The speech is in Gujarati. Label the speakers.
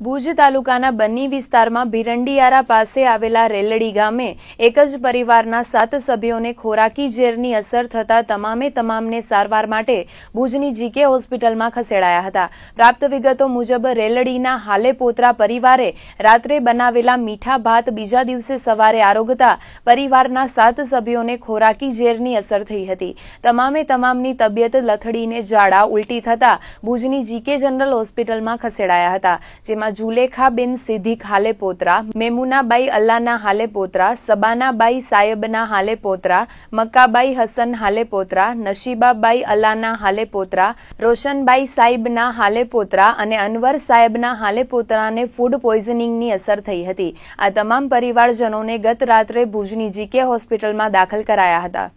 Speaker 1: ભુજ તાલુકાના બન્ની વિસ્તારમાં ભીરંડીયારા પાસે આવેલા રેલડી ગામે એક જ પરિવારના સાત સભ્યોને ખોરાકી ઝેરની અસર થતાં તમામે તમામને સારવાર માટે ભુજની જીકે હોસ્પિટલમાં ખસેડાયા હતા પ્રાપ્ત વિગતો મુજબ રેલડીના હાલેપોતરા પરિવારે રાત્રે બનાવેલા મીઠા ભાત બીજા દિવસે સવારે આરોગતા પરિવારના સાત સભ્યોને ખોરાકી ઝેરની અસર થઈ હતી તમામે તમામની તબિયત લથડીને જાડા ઉલટી થતાં ભુજની જીકે જનરલ હોસ્પિટલમાં ખસેડાયા હતા જેમાં જેમાં બિન સિદ્દીક હાલેપોત્રા મેમુનાબાઈ અલ્લાના હાલેપોત્રા સબાનાબાઈ સાયબના હાલેપોત્રા મક્કાબાઈ હસન હાલેપોત્રા નશીબાબાઈ અલ્લાના હાલેપોત્રા રોશનબાઈ સાહેબના હાલેપોત્રા અને અનવર સાહેબના હાલેપોત્રાને ફૂડ પોઈઝનિંગની અસર થઈ હતી આ તમામ પરિવારજનોને ગત રાત્રે ભુજની જીકે હોસ્પિટલમાં દાખલ કરાયા હતા